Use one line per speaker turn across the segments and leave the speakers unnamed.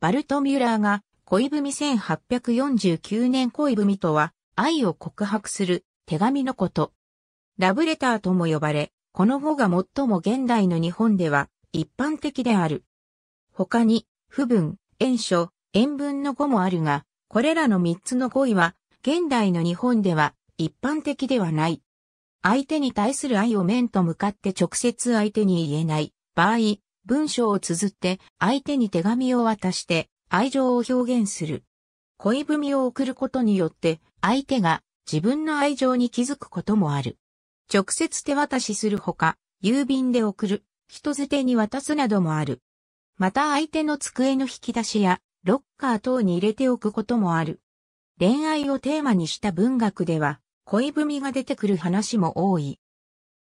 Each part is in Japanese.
バルト・ミュラーが恋文1849年恋文とは愛を告白する手紙のこと。ラブレターとも呼ばれ、この語が最も現代の日本では一般的である。他に、不文、演書、演文の語もあるが、これらの三つの語彙は、現代の日本では一般的ではない。相手に対する愛を面と向かって直接相手に言えない場合、文章を綴って相手に手紙を渡して愛情を表現する。恋文を送ることによって相手が自分の愛情に気づくこともある。直接手渡しするほか、郵便で送る、人捨てに渡すなどもある。また相手の机の引き出しやロッカー等に入れておくこともある。恋愛をテーマにした文学では、恋文が出てくる話も多い。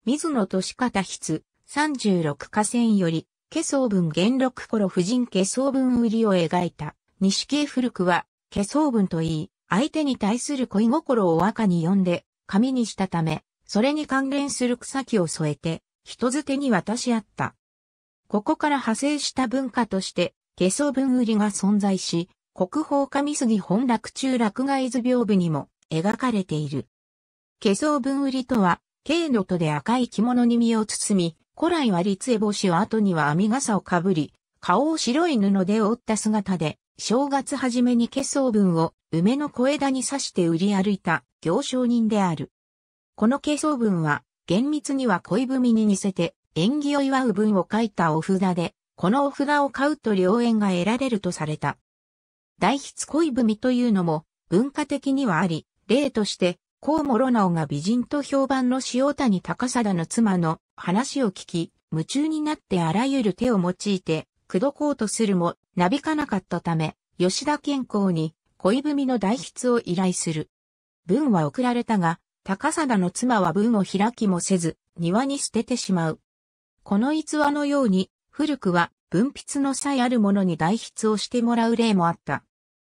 水野利方筆36河川より、化粧文元禄頃夫人化粧文売りを描いた、西系古くは、化粧文と言い、相手に対する恋心を和歌に読んで、紙にしたため、それに関連する草木を添えて、人づてに渡し合った。ここから派生した文化として、化粧文売りが存在し、国宝上杉本落中落外図屏風にも描かれている。化粧文売りとは、軽のとで赤い着物に身を包み、古来は立絵帽子を後には編み傘をかぶり、顔を白い布で覆った姿で、正月初めに化粧分を梅の小枝に刺して売り歩いた行商人である。この化粧分は、厳密には恋文に似せて、縁起を祝う文を書いたお札で、このお札を買うと良縁が得られるとされた。大筆恋文というのも文化的にはあり、例としてロナオが美人と評判の塩谷高貞の妻の話を聞き、夢中になってあらゆる手を用いて、口説こうとするも、なびかなかったため、吉田健康に恋文の代筆を依頼する。文は送られたが、高貞の妻は文を開きもせず、庭に捨ててしまう。この逸話のように、古くは文筆の際あるものに代筆をしてもらう例もあった。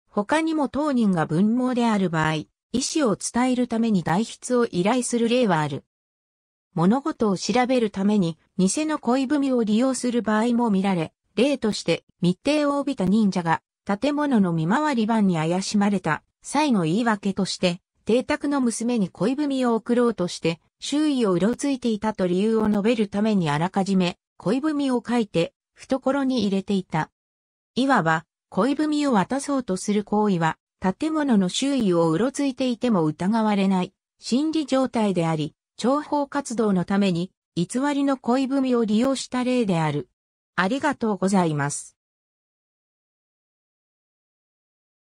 他にも当人が文盲である場合、意思を伝えるために代筆を依頼する例はある。物事を調べるために偽の恋文を利用する場合も見られ、例として密偵を帯びた忍者が建物の見回り番に怪しまれた際の言い訳として、邸宅の娘に恋文を送ろうとして、周囲をうろついていたと理由を述べるためにあらかじめ恋文を書いて懐に入れていた。いわば恋文を渡そうとする行為は建物の周囲をうろついていても疑われない心理状態であり、諜報活動のために偽りの恋文を利用した例である。ありがとうございます。